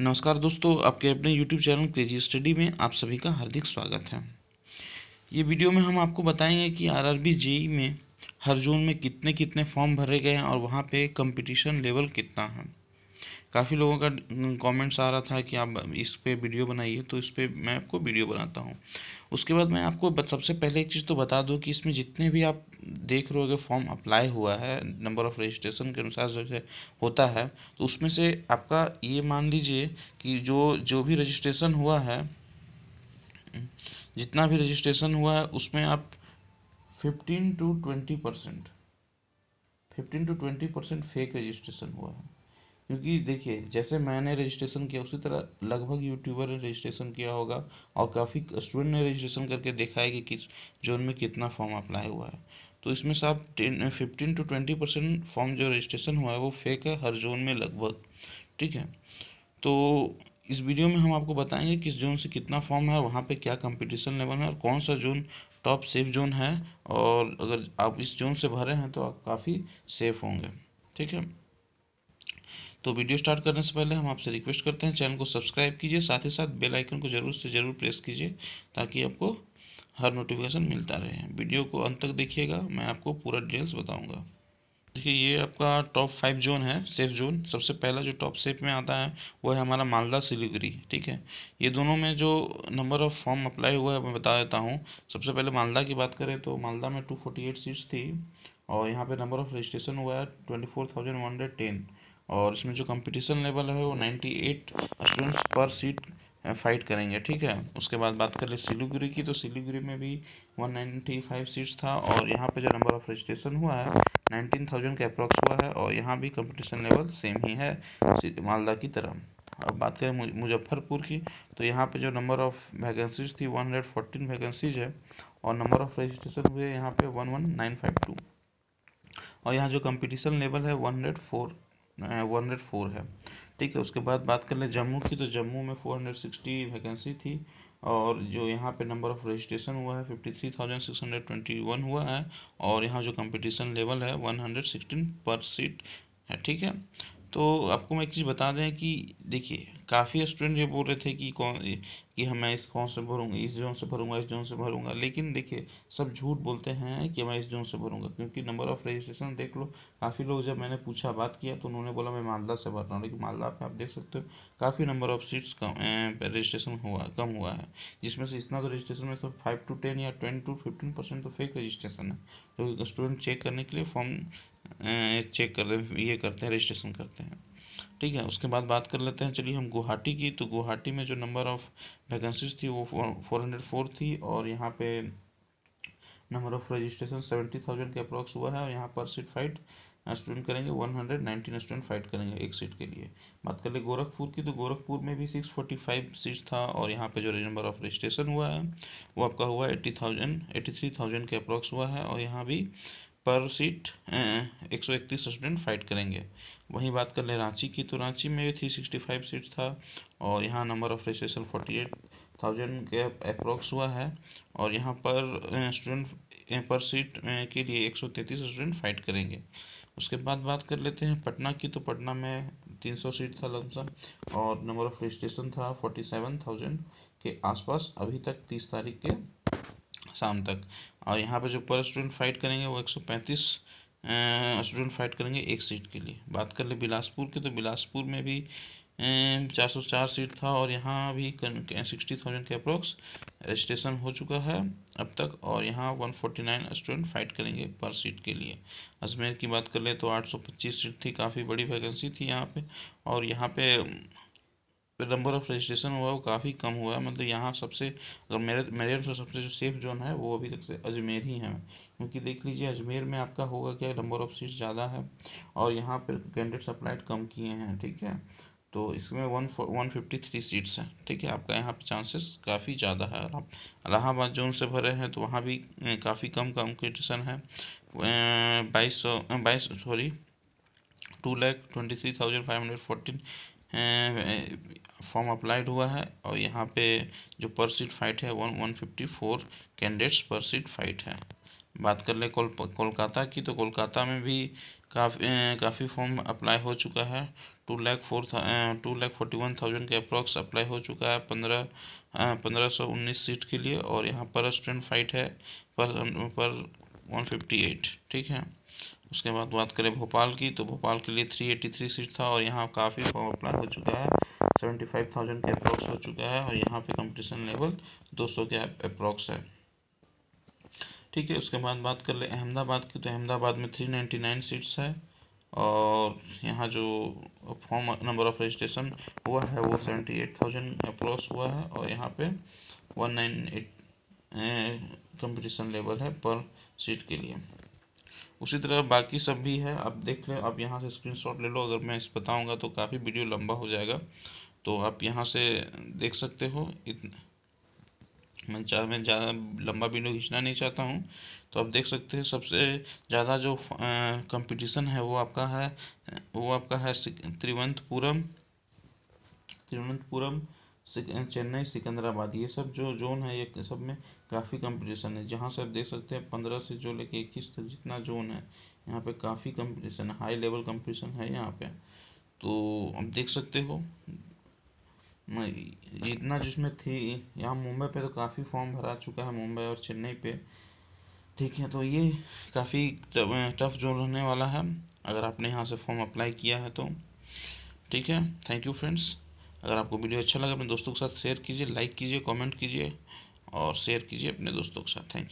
नमस्कार दोस्तों आपके अपने YouTube चैनल क्रेजी स्टडी में आप सभी का हार्दिक स्वागत है ये वीडियो में हम आपको बताएंगे कि आर आर में हर जोन में कितने कितने फॉर्म भरे गए हैं और वहाँ पे कंपटीशन लेवल कितना है काफ़ी लोगों का कमेंट्स आ रहा था कि आप इस पर वीडियो बनाइए तो इस पर मैं आपको वीडियो बनाता हूँ उसके बाद मैं आपको सबसे पहले एक चीज़ तो बता दूँ कि इसमें जितने भी आप देख रहे हो फॉर्म अप्लाई हुआ है नंबर ऑफ़ रजिस्ट्रेशन के अनुसार जैसे होता है तो उसमें से आपका ये मान लीजिए कि जो जो भी रजिस्ट्रेशन हुआ है जितना भी रजिस्ट्रेशन हुआ है उसमें आप fifteen to twenty percent fifteen to twenty percent fake registration हुआ है क्योंकि देखिए जैसे मैंने रजिस्ट्रेशन किया उसी तरह लगभग यूट्यूबर ने रजिस्ट्रेशन किया होगा और काफ़ी स्टूडेंट ने रजिस्ट्रेशन करके देखा है कि किस जोन में कितना फॉर्म अप्लाई हुआ है तो इसमें साहब ten fifteen to twenty percent form जो रजिस्ट्रेशन हुआ है वो फेक है हर जोन में लगभग ठीक है तो इस वीडियो में हम आपको बताएंगे किस जोन से कितना फॉर्म है वहाँ पे क्या कंपटीशन लेवल है और कौन सा जोन टॉप सेफ जोन है और अगर आप इस जोन से भरे हैं तो आप काफ़ी सेफ होंगे ठीक है तो वीडियो स्टार्ट करने से पहले हम आपसे रिक्वेस्ट करते हैं चैनल को सब्सक्राइब कीजिए साथ ही साथ बेल आइकन को ज़रूर से ज़रूर प्रेस कीजिए ताकि आपको हर नोटिफिकेशन मिलता रहे वीडियो को अंत तक देखिएगा मैं आपको पूरा डिटेल्स बताऊँगा देखिए ये आपका टॉप फाइव जोन है सेफ जोन सबसे पहला जो टॉप सेफ में आता है वो है हमारा मालदा सिलीगुड़ी ठीक है ये दोनों में जो नंबर ऑफ़ फॉर्म अप्लाई हुआ है मैं बता देता हूँ सबसे पहले मालदा की बात करें तो मालदा में टू फोर्टी एट सीट्स थी और यहाँ पे नंबर ऑफ़ रजिस्ट्रेशन हुआ है twenty four thousand one hundred ten और इसमें जो कंपटीशन लेवल है वो 98 स्टूडेंट्स पर सीट फाइट करेंगे ठीक है उसके बाद बात कर ले सिलीगुड़ी की तो सिलीगुड़ी में भी 195 सीट्स था और यहाँ पे जो नंबर ऑफ रजिस्ट्रेशन हुआ है 19,000 के अप्रॉक्स हुआ है और यहाँ भी कंपटीशन लेवल सेम ही है मालदा की तरह अब बात करें मुजफ्फरपुर की तो यहाँ पे जो नंबर ऑफ वैकेंसीज थी 114 वैकेंसीज है और नंबर ऑफ रजिस्ट्रेशन हुए यहाँ पे 11952 और यहाँ जो कंपटीशन लेवल है 104 वन हंड्रेड फोर है ठीक है उसके बाद बात कर ले जम्मू की तो जम्मू में फोर हंड्रेड सिक्सटी वैकेंसी थी और जो यहाँ पे नंबर ऑफ़ रजिस्ट्रेशन हुआ है fifty three thousand six hundred twenty one हुआ है और यहाँ जो कंपटीशन लेवल है वन हंड्रेड सिक्सटीन पर सीट है ठीक है तो आपको मैं एक चीज़ बता दें कि देखिए काफ़ी स्टूडेंट ये बोल रहे थे कि कौन कि हम मैं इस कौन से भरूंगा इस जोन से भरूंगा इस जोन से भरूंगा लेकिन देखिए सब झूठ बोलते हैं कि मैं इस जोन से भरूंगा क्योंकि नंबर ऑफ़ रजिस्ट्रेशन देख लो काफ़ी लोग जब मैंने पूछा बात किया तो उन्होंने बोला मैं मालदा से भर रहा हूँ लेकिन मालदा पर आप देख सकते हो काफ़ी नंबर ऑफ़ सीट्स रजिस्ट्रेशन हुआ कम हुआ है जिसमें से इतना तो रजिस्ट्रेशन में सब फाइव टू टेन या टेन टू फिफ्टीन परसेंट तो फेक रजिस्ट्रेशन है तो स्टूडेंट चेक करने के लिए फॉर्म चेक कर दे ये करते हैं रजिस्ट्रेशन करते हैं ठीक है उसके बाद बात कर लेते हैं चलिए हम गुवाहाटी की तो गुवाहाटी में जो नंबर ऑफ़ वैकेंसीज थी वो फोर हंड्रेड फोर थी और यहाँ पे number of registration seventy thousand के अप्रॉक्स हुआ है और यहाँ पर सीट फाइट स्टूडेंट करेंगे one hundred nineteen student fight करेंगे एक सीट के लिए बात कर ले गोरखपुर की तो गोरखपुर में भी सिक्स फोर्टी फाइव सीट था और यहाँ पे जो नंबर ऑफ रजिस्ट्रेशन हुआ है वो आपका हुआ eighty thousand eighty three thousand के अप्रॉक्स हुआ है और यहाँ भी पर सीट एक सौ इकतीस स्टूडेंट फाइट करेंगे वहीं बात कर लें रांची की तो रांची में थ्री सिक्सटी फाइव सीट था और यहाँ number of registration forty eight thousand के अप्रोक्स हुआ है और यहाँ पर स्टूडेंट पर सीट के लिए एक सौ तैंतीस स्टूडेंट फाइट करेंगे उसके बाद बात कर लेते हैं पटना की तो पटना में तीन सौ सीट था लमसम और नंबर ऑफ रजिस्ट्रेशन था फोर्टी सेवन थाउजेंड के आसपास अभी तक तीस तारीख के शाम तक और यहाँ पर जो पर स्टूडेंट फाइट करेंगे वो एक सौ पैंतीस स्टूडेंट फाइट करेंगे एक सीट के लिए बात कर ले बिलासपुर के तो बिलासपुर में भी चार सौ चार सीट था और यहाँ भी सिक्सटी थाउजेंड के अप्रोक्स रजिस्ट्रेशन हो चुका है अब तक और यहाँ one forty nine student fight करेंगे पर सीट के लिए अजमेर की बात कर ले तो आठ सौ पच्चीस सीट थी काफ़ी बड़ी वैकेंसी थी यहाँ पे और यहाँ पे नंबर ऑफ़ रजिस्ट्रेशन हुआ वो काफ़ी कम हुआ है मतलब यहाँ सबसे अगर मेरे मेरे तो सबसे जो सेफ जोन है वो अभी तक से अजमेर ही है क्योंकि देख लीजिए अजमेर में आपका होगा क्या नंबर ऑफ़ सीट ज़्यादा है और यहाँ पर कैंडिडेट्स अप्लाइड कम किए हैं ठीक है तो इसमें one one fifty three seats हैं ठीक है आपका यहाँ पर चांसेस काफ़ी ज़्यादा है और आप इलाहाबाद जोन से भरे हैं तो वहाँ भी काफ़ी कम कॉम्पिटिशन है बाईस सौ बाईस sorry two lakh twenty three thousand five hundred fourteen form applied हुआ है और यहाँ पे जो पर सीट फाइट है one one fifty four candidates पर सीट फाइट है बात कर ले कोल कोलकाता की तो कोलकाता में भी काफ़ी काफ़ी फॉर्म अप्लाई हो चुका है टू लैख फोर था two lakh forty one thousand के अप्रॉक्स अप्लाई हो चुका है पंद्रह पंद्रह सौ उन्नीस सीट के लिए और यहाँ पर स्टूडेंट फाइट है पर पर वन फिफ्टी एट ठीक है उसके बाद बात करें भोपाल की तो भोपाल के लिए थ्री एट्टी थ्री सीट था और यहाँ काफ़ी फॉर्म अप्लाई हो चुका है सेवेंटी फाइव थाउजेंड के अप्रॉक्स हो चुका है और यहाँ पे कंपटीशन लेवल दो सौ के अप्रॉक्स है ठीक है उसके बाद बात कर ले अहमदाबाद की तो अहमदाबाद में थ्री नाइन्टी नाइन सीट्स है और यहाँ जो फॉर्म नंबर ऑफ रजिस्ट्रेशन हुआ है वो सेवेंटी एट थाउजेंड अप्रॉक्स हुआ है और यहाँ पे one nine eight competition level है पर सीट के लिए उसी तरह बाकी सब भी है आप देख लें आप यहाँ से स्क्रीनशॉट ले लो अगर मैं इस बताऊँगा तो काफ़ी वीडियो लंबा हो जाएगा तो आप यहाँ से देख सकते हो इतना मैं चाह मैं ज़्यादा लंबा वीडियो खींचना नहीं चाहता हूँ तो आप देख सकते हैं सबसे ज़्यादा जो कंपटीशन है वो आपका है वो आपका है त्रिवंतपुरम त्रिवंतपुरम चेन्नई सिकंदराबाद ये सब जो जोन है ये सब में काफ़ी कंपटीशन है जहाँ से आप देख सकते हैं पंद्रह से जो लेके इक्कीस तक जितना जोन है यहाँ पे काफ़ी कंपटीशन है हाई लेवल कंपटीशन है यहाँ पे तो आप देख सकते हो इतना जिसमें थी यहाँ मुंबई पे तो काफ़ी फॉर्म भरा चुका है मुंबई और चेन्नई पे ठीक है तो ये काफ़ी टफ जोन रहने वाला है अगर आपने यहाँ से फॉर्म अप्लाई किया है तो ठीक है थैंक यू फ्रेंड्स अगर आपको वीडियो अच्छा लगा अपने दोस्तों के साथ शेयर कीजिए लाइक कीजिए कमेंट कीजिए और शेयर कीजिए अपने दोस्तों के साथ थैंक